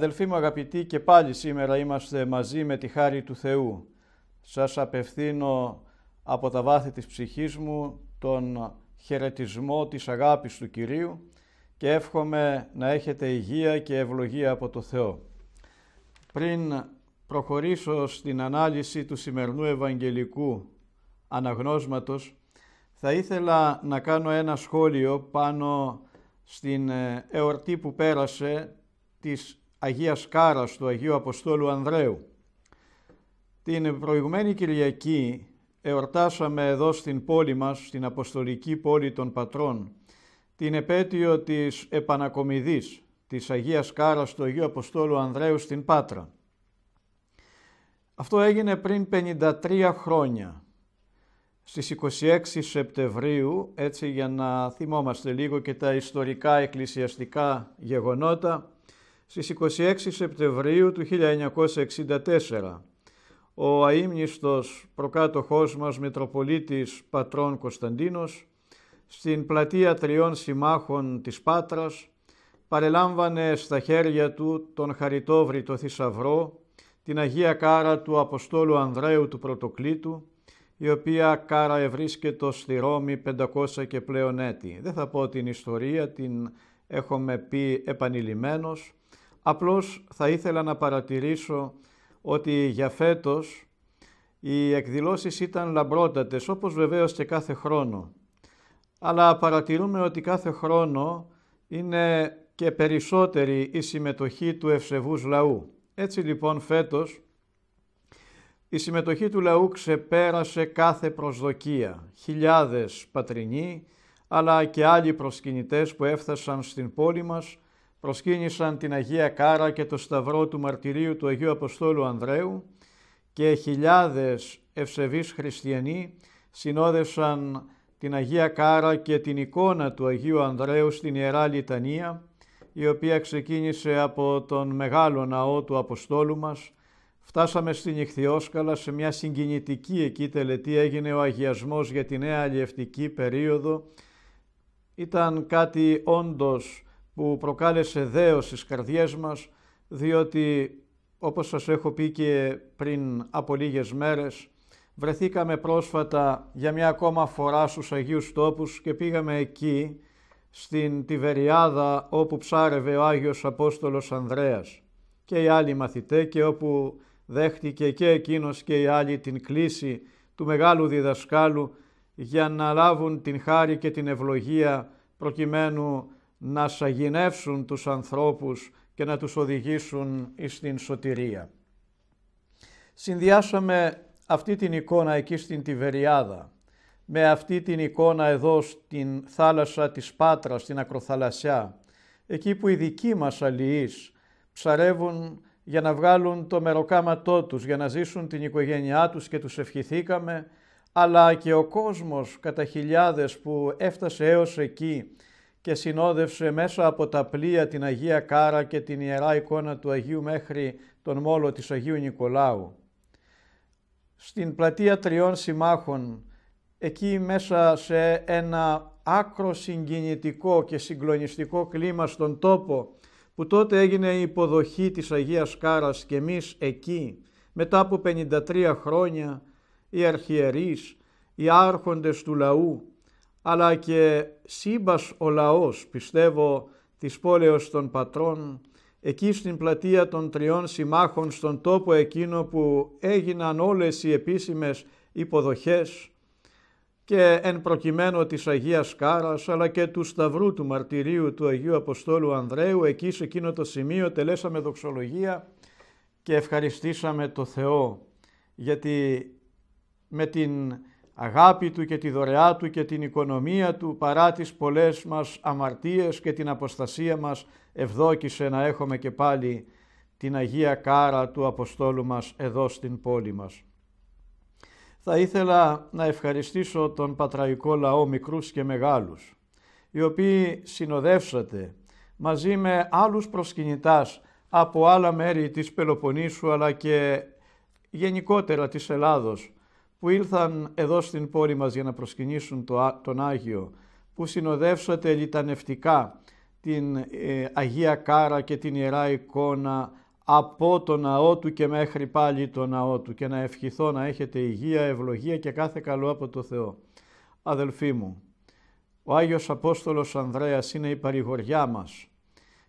Αδελφοί μου αγαπητοί και πάλι σήμερα είμαστε μαζί με τη χάρη του Θεού. Σας απευθύνω από τα βάθη της ψυχής μου τον χαιρετισμό της αγάπης του Κυρίου και εύχομαι να έχετε υγεία και ευλογία από το Θεό. Πριν προχωρήσω στην ανάλυση του σημερινού Ευαγγελικού αναγνώσματος, θα ήθελα να κάνω ένα σχόλιο πάνω στην εορτή που πέρασε της Αγίας Κάρας του Αγίου Αποστόλου Ανδρέου. Την προηγουμένη Κυριακή εορτάσαμε εδώ στην πόλη μας, στην Αποστολική Πόλη των Πατρών, την επέτειο της επανακομιδής της Αγίας Κάρας του Αγίου Αποστόλου Ανδρέου στην Πάτρα. Αυτό έγινε πριν 53 χρόνια, στις 26 Σεπτεμβρίου, έτσι για να θυμόμαστε λίγο και τα ιστορικά εκκλησιαστικά γεγονότα, στις 26 Σεπτεμβρίου του 1964. Ο αείμνηστος προκάτοχός μας Μητροπολίτης Πατρών Κωνσταντίνος στην πλατεία τριών συμμάχων της Πάτρας παρελάμβανε στα χέρια του τον χαριτόβρη θησαυρό, την Αγία Κάρα του Αποστόλου Ανδρέου του Πρωτοκλήτου, η οποία κάρα ευρίσκεται στη Ρώμη 500 και πλέον έτη. Δεν θα πω την ιστορία, την έχουμε πει επανειλημμένος, Απλώς θα ήθελα να παρατηρήσω ότι για φέτος οι εκδηλώσεις ήταν λαμπρότατες, όπως βεβαίως και κάθε χρόνο. Αλλά παρατηρούμε ότι κάθε χρόνο είναι και περισσότερη η συμμετοχή του ευσεβούς λαού. Έτσι λοιπόν φέτος η συμμετοχή του λαού ξεπέρασε κάθε προσδοκία. Χιλιάδες πατρινοί αλλά και άλλοι προσκυνητές που έφτασαν στην πόλη μας προσκύνησαν την Αγία Κάρα και το Σταυρό του Μαρτυρίου του Αγίου Αποστόλου Ανδρέου και χιλιάδες ευσεβείς χριστιανοί συνόδευσαν την Αγία Κάρα και την εικόνα του Αγίου Ανδρέου στην Ιερά Λιτανία, η οποία ξεκίνησε από τον μεγάλο ναό του Αποστόλου μας. Φτάσαμε στην Ιχθιόσκαλα, σε μια συγκινητική εκεί τελετή έγινε ο αγιασμός για τη νέα αλλιευτική περίοδο. Ήταν κάτι όντως που προκάλεσε δέος στις καρδιές μας, διότι όπως σας έχω πει και πριν από λίγες μέρες, βρεθήκαμε πρόσφατα για μια ακόμα φορά στους Αγίους Τόπους και πήγαμε εκεί, στην Τιβεριάδα όπου ψάρευε ο Άγιος Απόστολος Ανδρέας και οι άλλοι μαθητές και όπου δέχτηκε και εκείνος και οι άλλοι την κλίση του μεγάλου διδασκάλου για να λάβουν την χάρη και την ευλογία προκειμένου να σαγηνεύσουν τους ανθρώπους και να τους οδηγήσουν εις την σωτηρία. Συνδυάσαμε αυτή την εικόνα εκεί στην Τιβεριάδα με αυτή την εικόνα εδώ στην θάλασσα της Πάτρας, στην Ακροθαλασσιά, εκεί που οι δικοί μας αλληλείς ψαρεύουν για να βγάλουν το μεροκάματό τους, για να ζήσουν την οικογένειά τους και τους ευχηθήκαμε, αλλά και ο κόσμος κατά χιλιάδες που έφτασε έως εκεί και συνόδευσε μέσα από τα πλοία την Αγία Κάρα και την Ιερά εικόνα του Αγίου μέχρι τον μόλο της Αγίου Νικολάου. Στην πλατεία τριών συμμάχων, εκεί μέσα σε ένα άκρο συγκινητικό και συγκλονιστικό κλίμα στον τόπο, που τότε έγινε η υποδοχή της Αγίας Κάρας και εμείς εκεί, μετά από 53 χρόνια, οι αρχιερείς, οι άρχοντες του λαού, αλλά και σύμπας ο λαός, πιστεύω, της πόλεως των πατρών, εκεί στην πλατεία των τριών συμμάχων, στον τόπο εκείνο που έγιναν όλες οι επίσημες υποδοχές και εν προκειμένου της Αγίας Κάρας, αλλά και του Σταυρού του Μαρτυρίου του Αγίου Αποστόλου Ανδρέου, εκεί σε εκείνο το σημείο τελέσαμε δοξολογία και ευχαριστήσαμε το Θεό, γιατί με την αγάπη Του και τη δωρεά Του και την οικονομία Του παρά τις πολλές μας αμαρτίες και την αποστασία μας ευδόκησε να έχουμε και πάλι την Αγία Κάρα του Αποστόλου μας εδώ στην πόλη μας. Θα ήθελα να ευχαριστήσω τον πατραϊκό λαό μικρούς και μεγάλους, οι οποίοι συνοδεύσατε μαζί με άλλους προσκυνητάς από άλλα μέρη της Πελοποννήσου αλλά και γενικότερα της Ελλάδος που ήλθαν εδώ στην πόλη μας για να προσκυνήσουν τον Άγιο, που συνοδεύσατε λιτανευτικά την ε, Αγία Κάρα και την Ιερά Εικόνα από το ναό του και μέχρι πάλι το ναό του και να ευχηθώ να έχετε υγεία, ευλογία και κάθε καλό από το Θεό. Αδελφοί μου, ο Άγιος Απόστολος Ανδρέας είναι η παρηγοριά μας,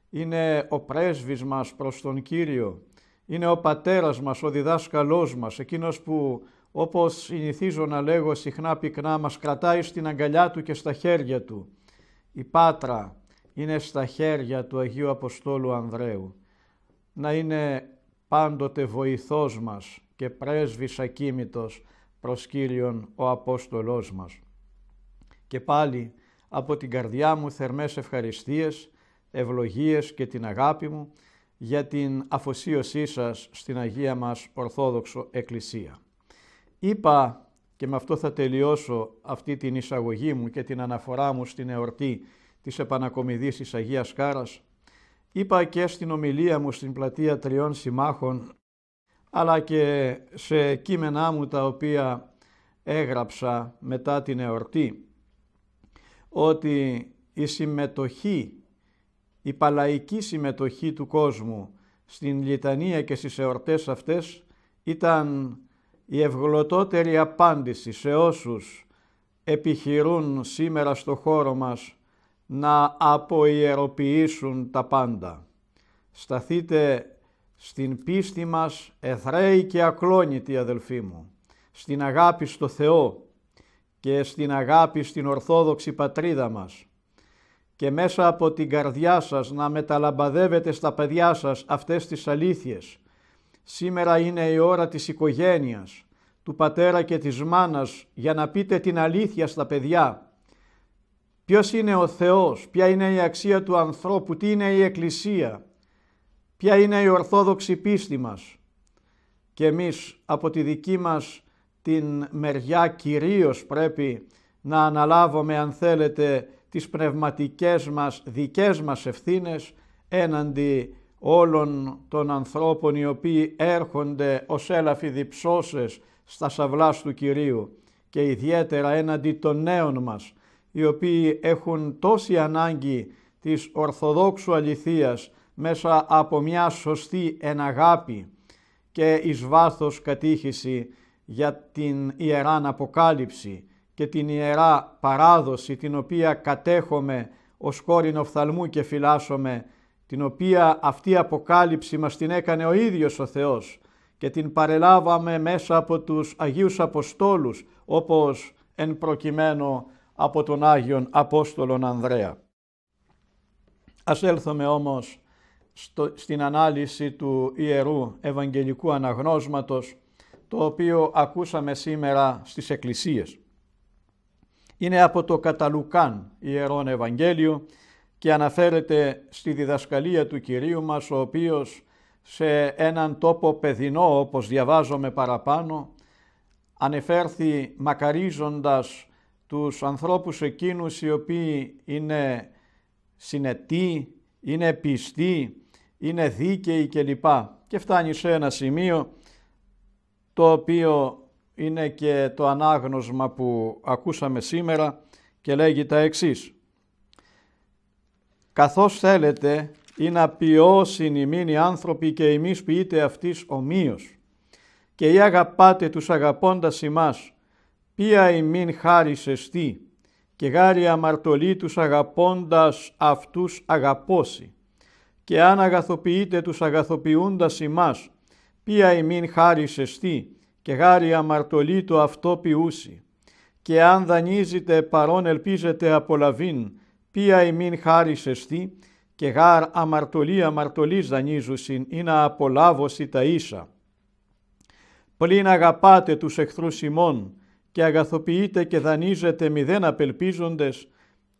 είναι ο πρέσβης μας προς τον Κύριο, είναι ο πατέρας μας, ο διδάσκαλός μας, εκείνος που όπως συνηθίζω να λέγω συχνά πυκνά, μας κρατάει στην αγκαλιά του και στα χέρια του. Η Πάτρα είναι στα χέρια του Αγίου Αποστόλου Ανδρέου. Να είναι πάντοτε βοηθός μας και πρέσβης ακίμητος προς Κύριον ο Απόστολός μας. Και πάλι από την καρδιά μου θερμές ευχαριστίες, ευλογίες και την αγάπη μου για την αφοσίωσή σας στην Αγία μας Ορθόδοξο Εκκλησία. Είπα και με αυτό θα τελειώσω αυτή την εισαγωγή μου και την αναφορά μου στην εορτή της επανακομιδής της Αγίας Κάρας. Είπα και στην ομιλία μου στην πλατεία τριών συμμάχων, αλλά και σε κείμενά μου τα οποία έγραψα μετά την εορτή, ότι η συμμετοχή, η παλαϊκή συμμετοχή του κόσμου στην λιτανία και στις εορτές αυτές ήταν η ευγλωτότερη απάντηση σε όσους επιχειρούν σήμερα στο χώρο μας να αποιεροποιήσουν τα πάντα. Σταθείτε στην πίστη μας εθραίοι και ακλόνητοι αδελφοί μου, στην αγάπη στο Θεό και στην αγάπη στην Ορθόδοξη πατρίδα μας και μέσα από την καρδιά σας να μεταλαμπαδεύετε στα παιδιά σας αυτές τις αλήθειες Σήμερα είναι η ώρα της οικογένειας, του πατέρα και της μάνας για να πείτε την αλήθεια στα παιδιά. Ποιος είναι ο Θεός, ποια είναι η αξία του ανθρώπου, τι είναι η Εκκλησία, ποια είναι η ορθόδοξη πίστη μας. Και εμείς από τη δική μας την μεριά κυρίως πρέπει να αναλάβουμε αν θέλετε τις πνευματικές μας δικές μας ευθύνες έναντι όλων των ανθρώπων οι οποίοι έρχονται ως έλαφοι διψώσες στα σαυλάς του Κυρίου και ιδιαίτερα έναντι των νέων μας, οι οποίοι έχουν τόση ανάγκη της ορθοδόξου αληθείας μέσα από μια σωστή εναγάπη και εις βάθος κατήχηση για την Ιεράν Αποκάλυψη και την Ιερά Παράδοση την οποία κατέχομαι ως κόρην οφθαλμού και φυλάσσομαι την οποία αυτή η αποκάλυψη μας την έκανε ο ίδιος ο Θεός και την παρελάβαμε μέσα από τους Αγίους Αποστόλους, όπως εν προκειμένου από τον Άγιον Απόστολον Ανδρέα. Ας έλθουμε όμως στο, στην ανάλυση του Ιερού Ευαγγελικού Αναγνώσματος, το οποίο ακούσαμε σήμερα στις Εκκλησίες. Είναι από το Καταλουκάν Ιερόν Ευαγγέλιο, και αναφέρεται στη διδασκαλία του Κυρίου μας, ο οποίος σε έναν τόπο παιδινό, όπως διαβάζομαι παραπάνω, ανεφέρθη μακαρίζοντας τους ανθρώπους εκείνους οι οποίοι είναι συνετοί, είναι πιστοί, είναι δίκαιοι κλπ. Και φτάνει σε ένα σημείο το οποίο είναι και το ανάγνωσμα που ακούσαμε σήμερα και λέγει τα εξής καθώς θέλετε ή να ποιώσουν οι οι άνθρωποι και εμείς ποιείτε αυτοίς ομοίως. Και ή αγαπάτε τους αγαπώντας ημάς, ποια ημίν χάρις εστί και γάρι αμαρτωλή τους αγαπώντας αυτούς αγαπώσει. Και αν αγαθοποιείτε τους αγαθοποιούντας ημάς, ποια ημίν χάρις εστί και γάρι αμαρτωλή το αυτό ποιούσι. Και αν δανείζετε παρόν ελπίζετε απολαβήν, Ποια ημίν χάρισε εστί και γάρ αμαρτωλή αμαρτωλής δανείζουσιν, ή να απολάβωση τα ίσα. Πλην αγαπάτε τους εχθρούς ημών, και αγαθοποιείτε και δανείζετε μηδέν απελπίζοντες,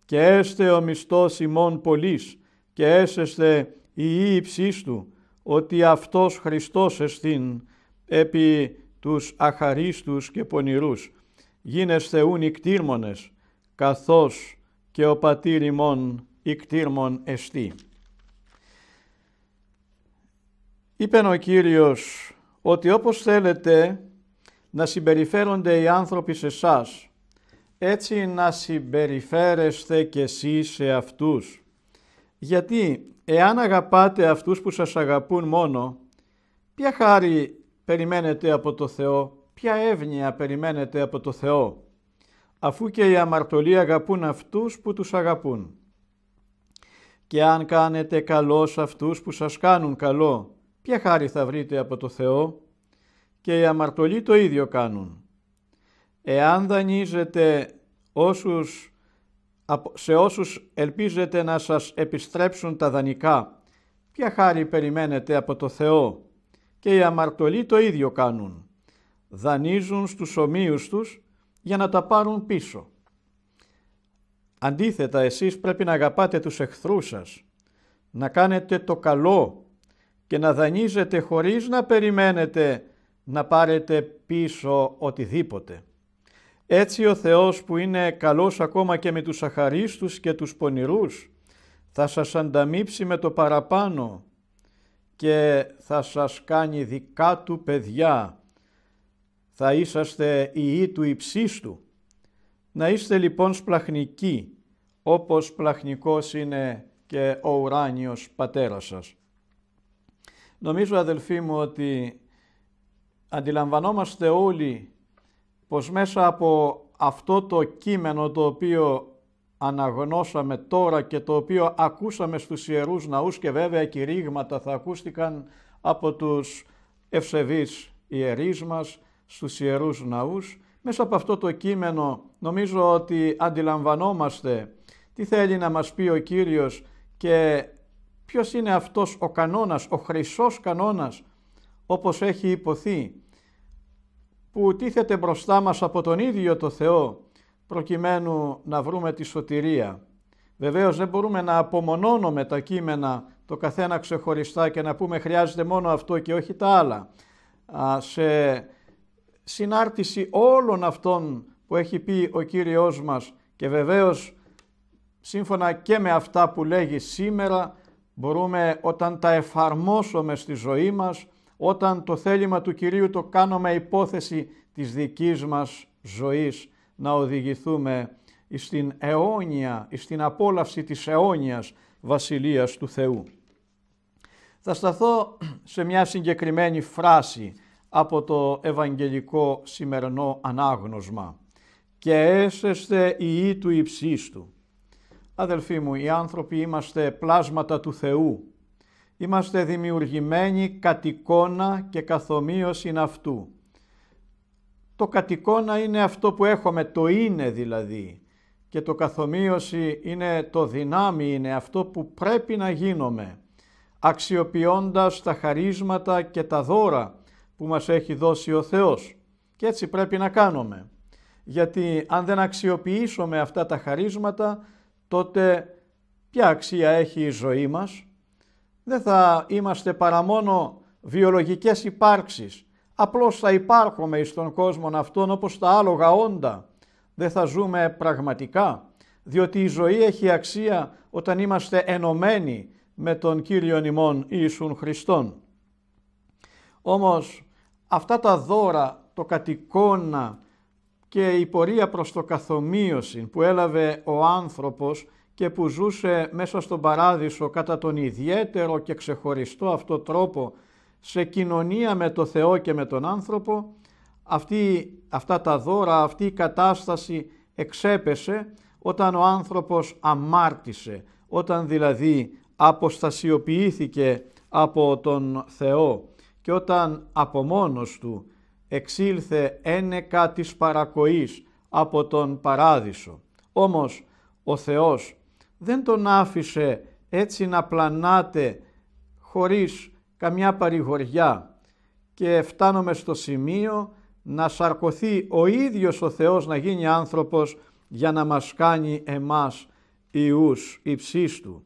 και έστε ο μισθός ημών πολλής, και έσεστε η ύψής του, ότι αυτός Χριστός εσθήν, επί τους αχαρίστους και πονηρούς, γίνεστε ούν χριστος εστίν επι τους αχαριστους και πονηρους γινεστε ουνοι κτηρμονες καθως και ο πατήρ ημών κτήρμον εστί. Είπε ο Κύριος ότι όπως θέλετε να συμπεριφέρονται οι άνθρωποι σε εσάς, έτσι να συμπεριφέρεστε κι εσείς σε αυτούς. Γιατί εάν αγαπάτε αυτούς που σας αγαπούν μόνο, ποια χάρη περιμένετε από το Θεό, ποια εύνοια περιμένετε από το Θεό αφού και οι αμαρτωλοί αγαπούν αυτούς που τους αγαπούν. Και αν κάνετε καλό σε αυτούς που σας κάνουν καλό, ποια χάρη θα βρείτε από το Θεό. Και οι αμαρτωλοί το ίδιο κάνουν. Εάν δανείζετε όσους, σε όσους ελπίζετε να σας επιστρέψουν τα δανεικά, ποια χάρη περιμένετε από το Θεό. Και οι αμαρτωλοί το ίδιο κάνουν. Δανείζουν στους ομοίους τους για να τα πάρουν πίσω. Αντίθετα, εσείς πρέπει να αγαπάτε τους εχθρούς σας, να κάνετε το καλό και να δανείζετε χωρίς να περιμένετε να πάρετε πίσω οτιδήποτε. Έτσι ο Θεός που είναι καλός ακόμα και με τους αχαρίστους και τους πονηρούς θα σας ανταμείψει με το παραπάνω και θα σας κάνει δικά του παιδιά θα είσαστε η του υψίστου. Να είστε λοιπόν σπλαχνικοί, όπως πλαχνικός είναι και ο ουράνιος πατέρας σας. Νομίζω αδελφοί μου ότι αντιλαμβανόμαστε όλοι πως μέσα από αυτό το κείμενο το οποίο αναγνώσαμε τώρα και το οποίο ακούσαμε στους Ιερούς Ναούς και βέβαια κηρύγματα θα ακούστηκαν από τους ευσεβείς ιερείς μας, στους Ιερούς Ναούς. Μέσα από αυτό το κείμενο νομίζω ότι αντιλαμβανόμαστε τι θέλει να μας πει ο Κύριος και ποιος είναι αυτός ο κανόνας, ο χρυσός κανόνας, όπως έχει υποθεί, που τίθεται μπροστά μας από τον ίδιο το Θεό, προκειμένου να βρούμε τη σωτηρία. Βεβαίως δεν μπορούμε να απομονώνουμε τα κείμενα το καθένα ξεχωριστά και να πούμε χρειάζεται μόνο αυτό και όχι τα άλλα. σε συνάρτηση όλων αυτών που έχει πει ο Κύριος μας και βεβαίως σύμφωνα και με αυτά που λέγει σήμερα μπορούμε όταν τα εφαρμόσουμε στη ζωή μας, όταν το θέλημα του Κυρίου το κάνουμε υπόθεση της δικής μας ζωής, να οδηγηθούμε στην αιώνια, στην απόλαυση της αιώνιας βασιλείας του Θεού. Θα σταθώ σε μια συγκεκριμένη φράση από το Ευαγγελικό σημερινό ανάγνωσμα και η η του υψίστου. Αδελφοί μου, οι άνθρωποι είμαστε πλάσματα του Θεού. Είμαστε δημιουργημένοι κατ' εικόνα και ομοίωσιν αυτού. Το κατ' εικόνα είναι αυτό που έχουμε, το είναι δηλαδή. Και το καθομοίωση είναι το δυνάμει, είναι αυτό που πρέπει να γίνομαι, αξιοποιώντας τα χαρίσματα και τα δώρα που μας έχει δώσει ο Θεός. Και έτσι πρέπει να κάνουμε. Γιατί αν δεν αξιοποιήσουμε αυτά τα χαρίσματα, τότε ποια αξία έχει η ζωή μας. Δεν θα είμαστε παρά μόνο βιολογικές υπάρξεις. Απλώς θα υπάρχουμε εις τον κόσμο αυτόν όπως τα άλογα όντα. Δεν θα ζούμε πραγματικά, διότι η ζωή έχει αξία όταν είμαστε ενωμένοι με τον κύριο ημών Ιησούν Χριστόν. Όμως αυτά τα δώρα, το κατικόνα και η πορεία προς το καθομοίωση που έλαβε ο άνθρωπος και που ζούσε μέσα στον παράδεισο κατά τον ιδιαίτερο και ξεχωριστό αυτό τρόπο σε κοινωνία με το Θεό και με τον άνθρωπο, αυτή, αυτά τα δώρα, αυτή η κατάσταση εξέπεσε όταν ο άνθρωπος αμάρτησε, όταν δηλαδή αποστασιοποιήθηκε από τον Θεό και όταν από μόνος του εξήλθε ένεκα της παρακοής από τον παράδεισο. Όμως ο Θεός δεν τον άφησε έτσι να πλανάτε χωρίς καμιά παρηγοριά και φτάνομαι στο σημείο να σαρκωθεί ο ίδιος ο Θεός να γίνει άνθρωπος για να μας κάνει εμάς ιούς υψίστου.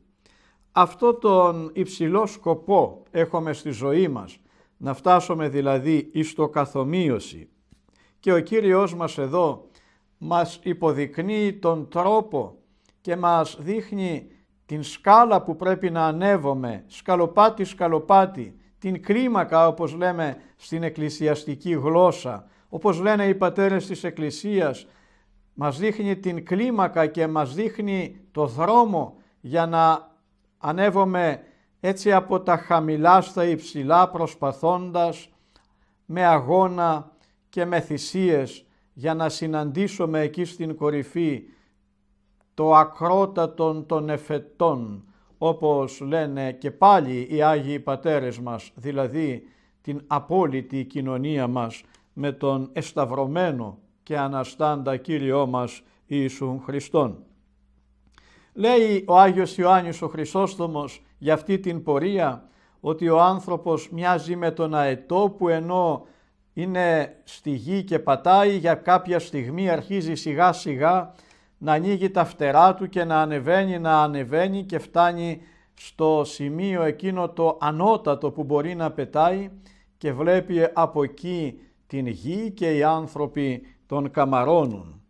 Αυτό τον υψηλό σκοπό έχουμε στη ζωή μας να φτάσουμε δηλαδή εις το καθομοίωση. Και ο Κύριος μας εδώ μας υποδεικνύει τον τρόπο και μας δείχνει την σκάλα που πρέπει να ανέβουμε, σκαλοπάτι σκαλοπάτι, την κλίμακα όπως λέμε στην εκκλησιαστική γλώσσα, όπως λένε οι πατέρες της Εκκλησίας, μας δείχνει την κλίμακα και μας δείχνει το δρόμο για να ανέβουμε έτσι από τα χαμηλά στα υψηλά προσπαθώντας με αγώνα και με θυσίες για να συναντήσουμε εκεί στην κορυφή το ακρότατον των εφετών, όπως λένε και πάλι οι Άγιοι Πατέρες μας, δηλαδή την απόλυτη κοινωνία μας με τον εσταυρωμένο και αναστάντα Κύριό μας Ιησού Χριστόν. Λέει ο Άγιος Ιωάννης ο Χρυσόστομος για αυτή την πορεία, ότι ο άνθρωπος μοιάζει με τον αετό που ενώ είναι στη γη και πατάει, για κάποια στιγμή αρχίζει σιγά σιγά να ανοίγει τα φτερά του και να ανεβαίνει, να ανεβαίνει και φτάνει στο σημείο εκείνο το ανώτατο που μπορεί να πετάει και βλέπει από εκεί την γη και οι άνθρωποι τον καμαρώνουν.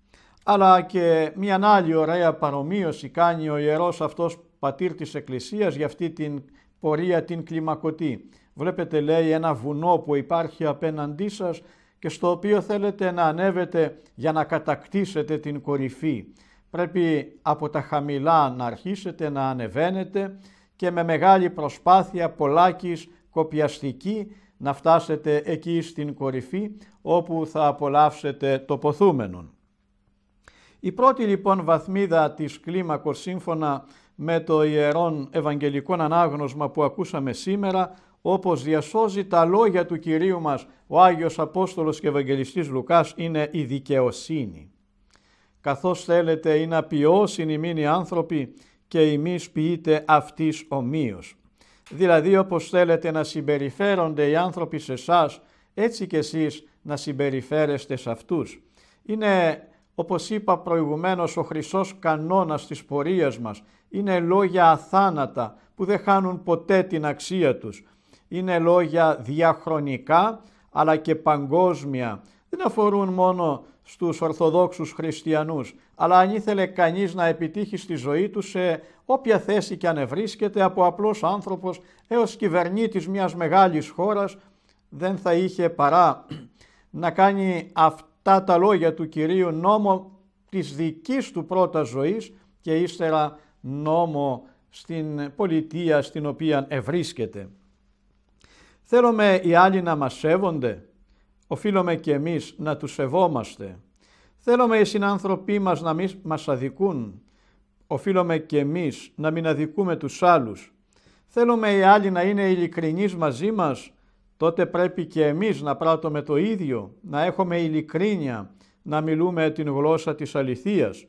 Αλλά και μια άλλη ωραία παρομοίωση κάνει ο Ιερός αυτός πατήρ της Εκκλησίας για αυτή την πορεία την κλιμακωτή. Βλέπετε λέει ένα βουνό που υπάρχει απέναντί σας και στο οποίο θέλετε να ανέβετε για να κατακτήσετε την κορυφή. Πρέπει από τα χαμηλά να αρχίσετε να ανεβαίνετε και με μεγάλη προσπάθεια πολλάκις κοπιαστική να φτάσετε εκεί στην κορυφή όπου θα απολαύσετε το ποθούμενον. Η πρώτη λοιπόν βαθμίδα της κλίμακος σύμφωνα με το Ιερόν Ευαγγελικό Ανάγνωσμα που ακούσαμε σήμερα, όπως διασώζει τα λόγια του Κυρίου μας, ο Άγιος Απόστολος και Ευαγγελιστής Λουκάς είναι η δικαιοσύνη. Καθώς θέλετε ή να ποιώσουν οι μήνοι άνθρωποι και εμείς ποιείτε αυτής ομοίως. Δηλαδή όπως θέλετε να συμπεριφέρονται οι άνθρωποι σε εσάς, έτσι και εσείς να συμπεριφέρεστε σε αυτούς. Είναι όπως είπα προηγουμένως, ο χρυσός κανόνας της πορείας μας είναι λόγια αθάνατα που δεν χάνουν ποτέ την αξία τους. Είναι λόγια διαχρονικά αλλά και παγκόσμια. Δεν αφορούν μόνο στους Ορθοδόξους Χριστιανούς, αλλά αν ήθελε κανείς να επιτύχει στη ζωή του σε όποια θέση και αν από απλός άνθρωπος έως κυβερνήτης μιας μεγάλης χώρας, δεν θα είχε παρά να κάνει αυτό τα τα λόγια του Κυρίου νόμο της δικής του πρώτας ζωής και ύστερα νόμο στην πολιτεία στην οποία ευρίσκεται. Θέλουμε οι άλλοι να μας σέβονται, οφείλουμε και εμείς να τους σεβόμαστε. Θέλουμε οι συνάνθρωποι μας να μην μας αδικούν, οφείλουμε και εμείς να μην αδικούμε τους άλλους. Θέλουμε οι άλλοι να είναι ειλικρινείς μαζί μας, τότε πρέπει και εμείς να πράττουμε το ίδιο, να έχουμε ειλικρίνεια, να μιλούμε την γλώσσα της αληθείας.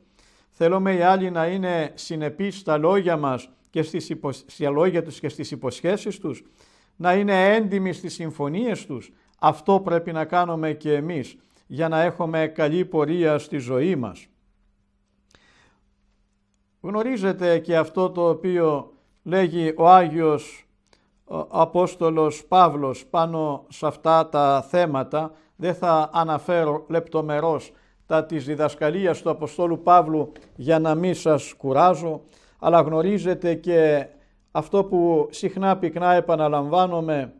Θέλουμε οι άλλοι να είναι συνεπείς στα λόγια μας και στις υπο... στα τους και στις υποσχέσεις τους, να είναι έντιμοι στις συμφωνίες τους. Αυτό πρέπει να κάνουμε και εμείς για να έχουμε καλή πορεία στη ζωή μας. Γνωρίζετε και αυτό το οποίο λέγει ο Άγιος Απόστολος Παύλος πάνω σε αυτά τα θέματα. Δεν θα αναφέρω λεπτομερώς τα της διδασκαλίας του Αποστόλου Παύλου για να μην σας κουράζω, αλλά γνωρίζετε και αυτό που συχνά πυκνά επαναλαμβάνομαι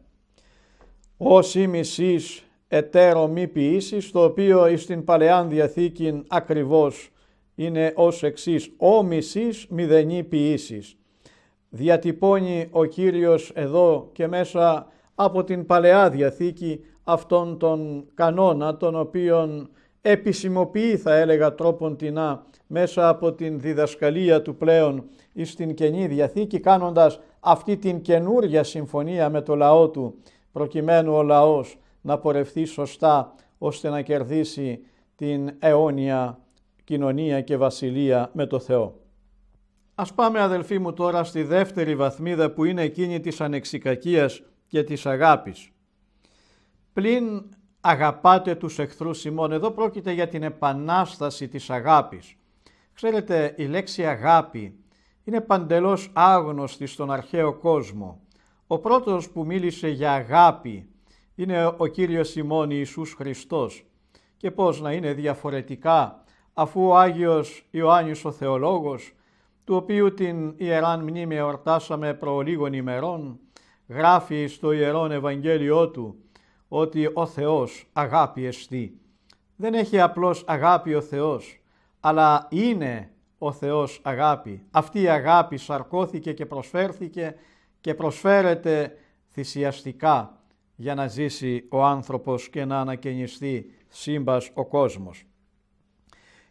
«Ως ημισής εταίρο μη ποιήσεις», το οποίο στην Παλαιάν Διαθήκη ακριβώς είναι ως εξής «Ο μισής μηδενή μηδενη ποιησεις διατυπώνει ο Κύριος εδώ και μέσα από την Παλαιά Διαθήκη αυτόν τον κανόνα τον οποίον επισημοποιεί θα έλεγα τρόπον τεινά μέσα από την διδασκαλία του πλέον εις την Καινή Διαθήκη κάνοντας αυτή την καινούρια συμφωνία με το λαό του προκειμένου ο λαός να πορευθεί σωστά ώστε να κερδίσει την αιώνια κοινωνία και βασιλεία με το Θεό. Ας πάμε αδελφοί μου τώρα στη δεύτερη βαθμίδα που είναι εκείνη της ανεξικακίας και της αγάπης. Πλην αγαπάτε τους εχθρούς ημών, εδώ πρόκειται για την επανάσταση της αγάπης. Ξέρετε η λέξη αγάπη είναι παντελώς άγνωστη στον αρχαίο κόσμο. Ο πρώτος που μίλησε για αγάπη είναι ο Κύριος ημών Ιησούς Χριστός. Και πώς να είναι διαφορετικά αφού ο Άγιος Ιωάννης ο Θεολόγος του οποίου την Ιεράν Μνήμη εορτάσαμε προ λίγων ημερών, γράφει στο Ιερόν Ευαγγέλιό του ότι ο Θεός αγάπη εστί. Δεν έχει απλώς αγάπη ο Θεός, αλλά είναι ο Θεός αγάπη. Αυτή η αγάπη σαρκώθηκε και προσφέρθηκε και προσφέρεται θυσιαστικά για να ζήσει ο άνθρωπος και να ανακαινιστεί σύμπας ο κόσμος.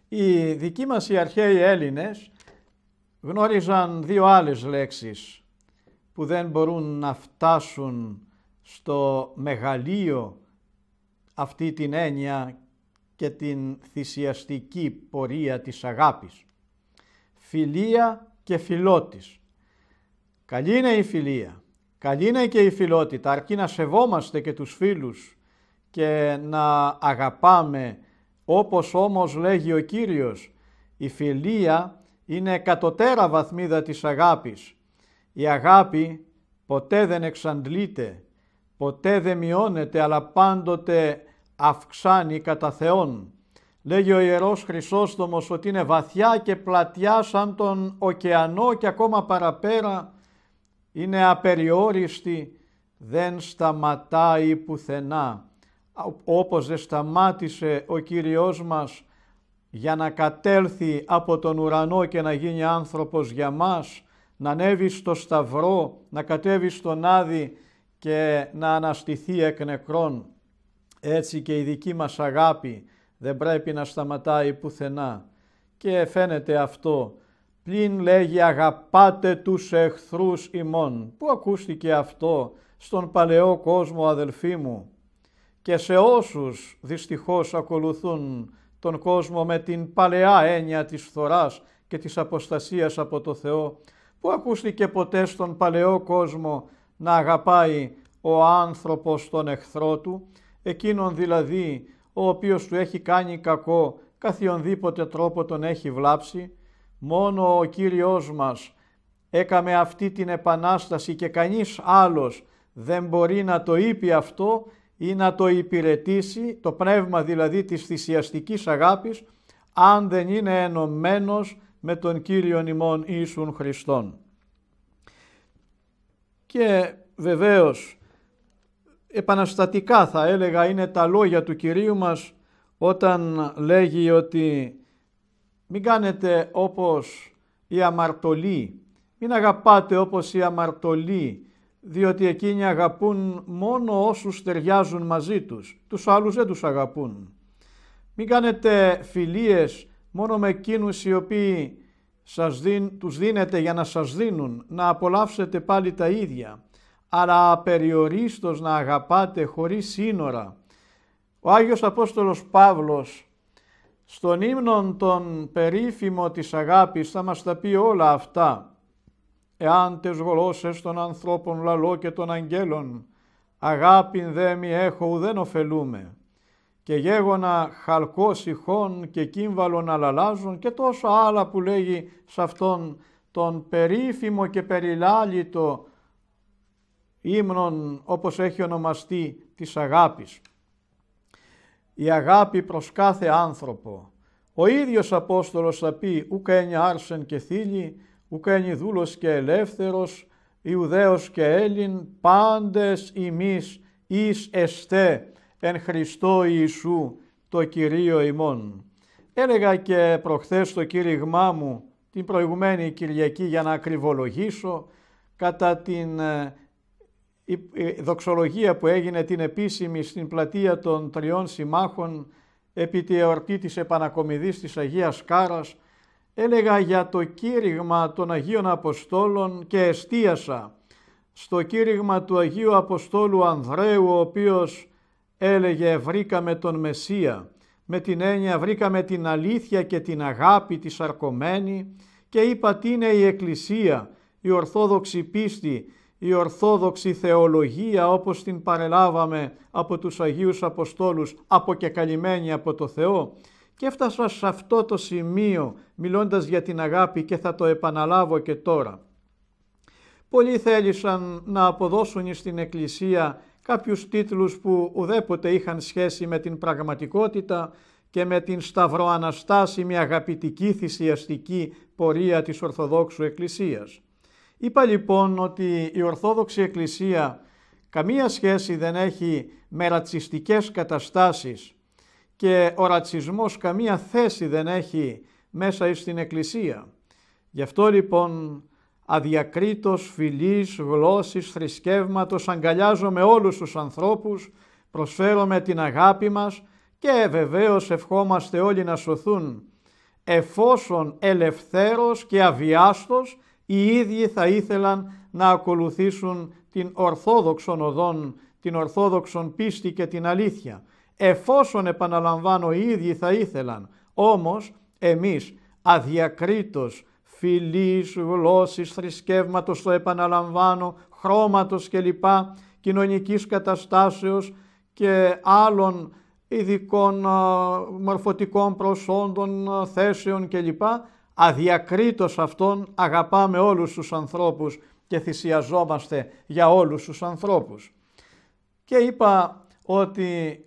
Οι δικοί μας οι αρχαίοι Έλληνες γνώριζαν δύο άλλες λέξεις που δεν μπορούν να φτάσουν στο μεγαλείο αυτή την έννοια και την θυσιαστική πορεία της αγάπης. Φιλία και φιλότης. Καλή είναι η φιλία, καλή είναι και η φιλότητα, αρκεί να σεβόμαστε και τους φίλους και να αγαπάμε, όπως όμως λέγει ο Κύριος, η φιλία είναι εκατοτέρα βαθμίδα της αγάπης. Η αγάπη ποτέ δεν εξαντλείται, ποτέ δεν μειώνεται, αλλά πάντοτε αυξάνει κατά Θεόν. Λέγει ο Ιερός Χρυσόστομος ότι είναι βαθιά και πλατιά σαν τον ωκεανό και ακόμα παραπέρα είναι απεριόριστη, δεν σταματάει πουθενά. Όπως δεν σταμάτησε ο Κύριος μας για να κατέλθει από τον ουρανό και να γίνει άνθρωπος για μας, να ανέβει στο σταυρό, να κατέβει στον Άδη και να αναστηθεί εκ νεκρών. Έτσι και η δική μας αγάπη δεν πρέπει να σταματάει πουθενά. Και φαίνεται αυτό. Πλην λέγει αγαπάτε τους εχθρούς ημών. Πού ακούστηκε αυτό στον παλαιό κόσμο αδελφοί μου. Και σε όσους δυστυχώς ακολουθούν τον κόσμο με την παλαιά έννοια της φθοράς και της αποστασίας από το Θεό, που ακούστηκε ποτέ στον παλαιό κόσμο να αγαπάει ο άνθρωπος τον εχθρό του, εκείνον δηλαδή ο οποίος του έχει κάνει κακό, καθιονδήποτε τρόπο τον έχει βλάψει, μόνο ο Κύριος μας έκαμε αυτή την Επανάσταση και κανείς άλλος δεν μπορεί να το είπε αυτό ή να το υπηρετήσει, το πνεύμα δηλαδή της θυσιαστικής αγάπης, αν δεν είναι ενωμένος με τον Κύριο ημών Ιησούν Χριστόν. Και βεβαίως επαναστατικά θα έλεγα είναι τα λόγια του Κυρίου μας όταν λέγει ότι μην κάνετε όπως η αμαρτωλοί, μην αγαπάτε όπως η αμαρτωλοί, διότι εκείνοι αγαπούν μόνο όσους ταιριάζουν μαζί τους, τους άλλους δεν τους αγαπούν. Μην κάνετε φιλίες μόνο με εκείνους οι οποίοι σας δίν, τους δίνετε για να σας δίνουν, να απολαύσετε πάλι τα ίδια, αλλά απεριορίστως να αγαπάτε χωρίς σύνορα. Ο Άγιος Απόστολος Παύλος στον ύμνον τον περίφημο της αγάπης θα μας τα πει όλα αυτά εάν τες γλώσσες των ανθρώπων λαλό και των αγγέλων, αγάπην δε μη έχω ουδέν ωφελούμε. Και γέγονα χαλκός ηχών και να αλαλάζουν και τόσο άλλα που λέγει σε αυτόν τον περίφημο και περιλάλητο ύμνον όπως έχει ονομαστεί της αγάπης. Η αγάπη προς κάθε άνθρωπο. Ο ίδιος Απόστολος θα πει «Ουκ καενιάρσεν άρσεν και θύλι, κάνει δούλος και ελεύθερος, Ιουδαίος και Έλλην, πάντες ημείς εις εστέ εν Χριστό Ιησού το Κυρίο ημών. Έλεγα και προχθές το κήρυγμά μου την προηγουμένη Κυριακή για να ακριβολογήσω κατά την ε, δοξολογία που έγινε την επίσημη στην πλατεία των Τριών Συμμάχων επί τη εορτή της Επανακομιδής της Αγίας Κάρας έλεγα για το κήρυγμα των Αγίων Αποστόλων και εστίασα στο κήρυγμα του Αγίου Αποστόλου Ανδρέου, ο οποίος έλεγε «Βρήκαμε τον Μεσσία», με την έννοια «Βρήκαμε την αλήθεια και την αγάπη τη σαρκωμένη» και είπα τι είναι η Εκκλησία, η Ορθόδοξη πίστη, η Ορθόδοξη θεολογία όπως την παρελάβαμε από τους Αγίους Αποστόλους αποκεκαλυμμένη από το Θεό και έφτασα σε αυτό το σημείο μιλώντας για την αγάπη και θα το επαναλάβω και τώρα. Πολλοί θέλησαν να αποδώσουν στην Εκκλησία κάποιους τίτλους που ουδέποτε είχαν σχέση με την πραγματικότητα και με την σταυροαναστάσιμη αγαπητική θυσιαστική πορεία της Ορθοδόξου Εκκλησίας. Είπα λοιπόν ότι η Ορθόδοξη Εκκλησία καμία σχέση δεν έχει με ρατσιστικές καταστάσεις, και ο ρατσισμός καμία θέση δεν έχει μέσα στην Εκκλησία. Γι' αυτό λοιπόν αδιακρίτως φιλής, γλώσσης, θρησκεύματος αγκαλιάζομαι όλους τους ανθρώπους, προσφέρομαι την αγάπη μας και βεβαίως ευχόμαστε όλοι να σωθούν εφόσον ελευθέρος και αβιάστος οι ίδιοι θα ήθελαν να ακολουθήσουν την ορθόδοξον οδόν, την ορθόδοξον πίστη και την αλήθεια εφόσον επαναλαμβάνω οι ίδιοι θα ήθελαν. Όμως εμείς αδιακρίτως φιλής, γλώσσης, θρησκεύματος, το επαναλαμβάνω, χρώματος κλπ, κοινωνικής καταστάσεως και άλλων ειδικών μορφωτικών προσόντων, θέσεων κλπ. Αδιακρίτως αυτόν αγαπάμε όλους τους ανθρώπους και θυσιαζόμαστε για όλους τους ανθρώπους. Και είπα ότι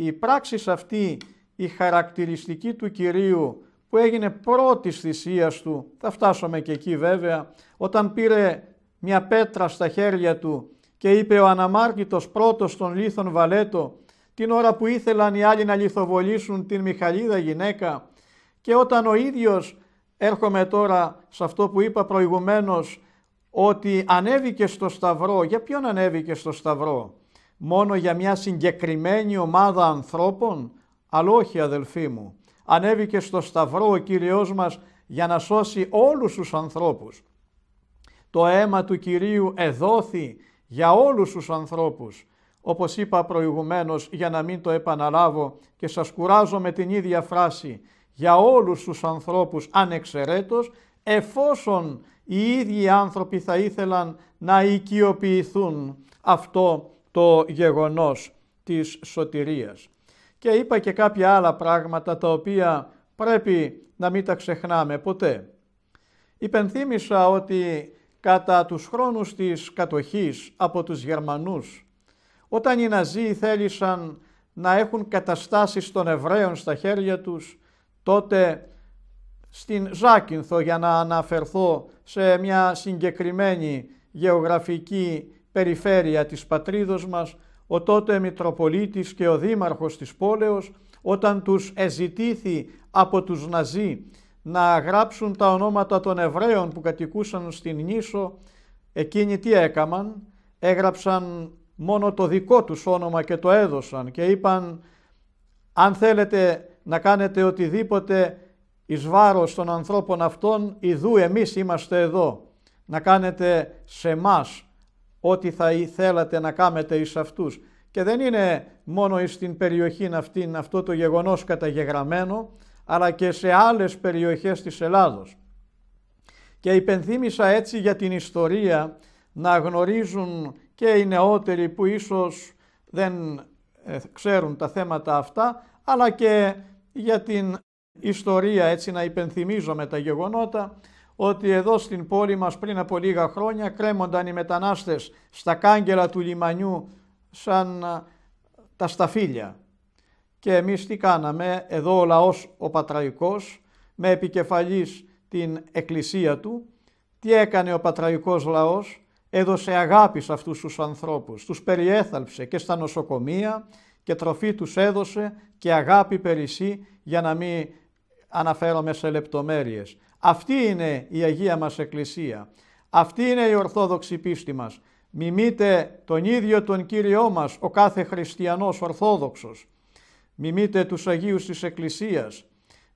η πράξη αυτή, η χαρακτηριστική του Κυρίου που έγινε πρώτη θυσίας του, θα φτάσουμε και εκεί βέβαια, όταν πήρε μια πέτρα στα χέρια του και είπε ο αναμάρτητος πρώτος των λίθων βαλέτο, την ώρα που ήθελαν οι άλλοι να λιθοβολήσουν την Μιχαλίδα γυναίκα και όταν ο ίδιος, έρχομαι τώρα σε αυτό που είπα προηγουμένως, ότι ανέβηκε στο Σταυρό, για ποιον ανέβηκε στο Σταυρό, μόνο για μια συγκεκριμένη ομάδα ανθρώπων, αλλά όχι αδελφοί μου. Ανέβηκε στο σταυρό ο Κύριος μας για να σώσει όλους τους ανθρώπους. Το αίμα του Κυρίου εδόθη για όλους τους ανθρώπους, όπως είπα προηγουμένως για να μην το επαναλάβω και σας κουράζω με την ίδια φράση, για όλους τους ανθρώπους ανεξαιρέτως, εφόσον οι ίδιοι άνθρωποι θα ήθελαν να οικειοποιηθούν αυτό το γεγονός της σωτηρίας. Και είπα και κάποια άλλα πράγματα τα οποία πρέπει να μην τα ξεχνάμε ποτέ. Υπενθύμησα ότι κατά τους χρόνους της κατοχής από τους Γερμανούς, όταν οι Ναζί θέλησαν να έχουν καταστάσεις των Εβραίων στα χέρια τους, τότε στην Ζάκυνθο για να αναφερθώ σε μια συγκεκριμένη γεωγραφική περιφέρεια της πατρίδος μας, ο τότε Μητροπολίτης και ο Δήμαρχος της πόλεως, όταν τους εζητήθη από τους Ναζί να γράψουν τα ονόματα των Εβραίων που κατοικούσαν στην Νήσο, εκείνοι τι έκαναν, έγραψαν μόνο το δικό τους όνομα και το έδωσαν και είπαν αν θέλετε να κάνετε οτιδήποτε εις βάρος των ανθρώπων αυτών, ιδού εμείς είμαστε εδώ, να κάνετε σε μας ό,τι θα θέλατε να κάμετε εις αυτούς. Και δεν είναι μόνο την περιοχή αυτήν αυτό το γεγονός καταγεγραμμένο, αλλά και σε άλλες περιοχές της Ελλάδος. Και υπενθύμησα έτσι για την ιστορία να γνωρίζουν και οι νεότεροι που ίσως δεν ε, ξέρουν τα θέματα αυτά, αλλά και για την ιστορία έτσι να υπενθυμίζομαι τα γεγονότα, ότι εδώ στην πόλη μας πριν από λίγα χρόνια κρέμονταν οι μετανάστες στα κάγκελα του λιμανιού σαν τα σταφύλια. Και εμείς τι κάναμε, εδώ ο λαός ο πατραϊκός με επικεφαλής την εκκλησία του, τι έκανε ο πατραϊκός λαός, έδωσε αγάπη σε αυτούς τους ανθρώπους, τους περιέθαλψε και στα νοσοκομεία και τροφή τους έδωσε και αγάπη περισσή για να μην αναφέρομαι σε λεπτομέρειες. Αυτή είναι η Αγία μας Εκκλησία. Αυτή είναι η Ορθόδοξη πίστη μας. Μιμείτε τον ίδιο τον Κύριό μας, ο κάθε χριστιανός Ορθόδοξος. Μιμείτε τους Αγίους της Εκκλησίας.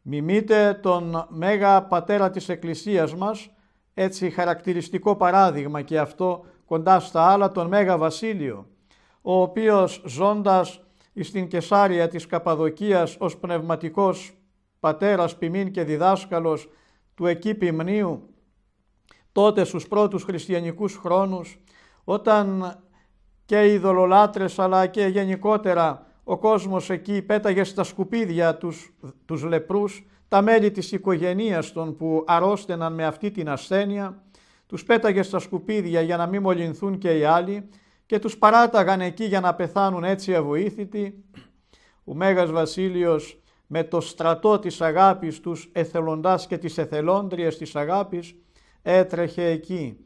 Μιμείτε τον Μέγα Πατέρα της Εκκλησίας μας, έτσι χαρακτηριστικό παράδειγμα και αυτό κοντά στα άλλα τον Μέγα Βασίλειο, ο οποίος ζώντας στην Κεσάρια της Καπαδοκίας ως πνευματικός πατέρας, ποιμήν και διδάσκαλος του ποιμνίου, τότε στους πρώτους χριστιανικούς χρόνους, όταν και οι δολολάτρες αλλά και γενικότερα ο κόσμος εκεί πέταγε στα σκουπίδια τους, τους λεπρούς, τα μέλη της οικογενείας των που αρρώστεναν με αυτή την ασθένεια, τους πέταγε στα σκουπίδια για να μην μολυνθούν και οι άλλοι και τους παράταγαν εκεί για να πεθάνουν έτσι αβοήθητοι. Ο Μέγας Βασίλειος με το στρατό της αγάπης τους εθελοντάς και τις εθελόντριες της αγάπης έτρεχε εκεί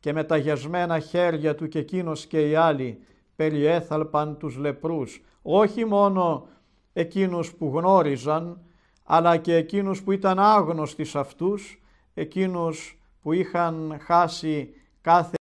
και με τα γεσμένα χέρια του και εκείνος και οι άλλοι περιέθαλπαν τους λεπρούς, όχι μόνο εκείνους που γνώριζαν, αλλά και εκείνους που ήταν άγνωστοι σε αυτούς, εκείνους που είχαν χάσει κάθε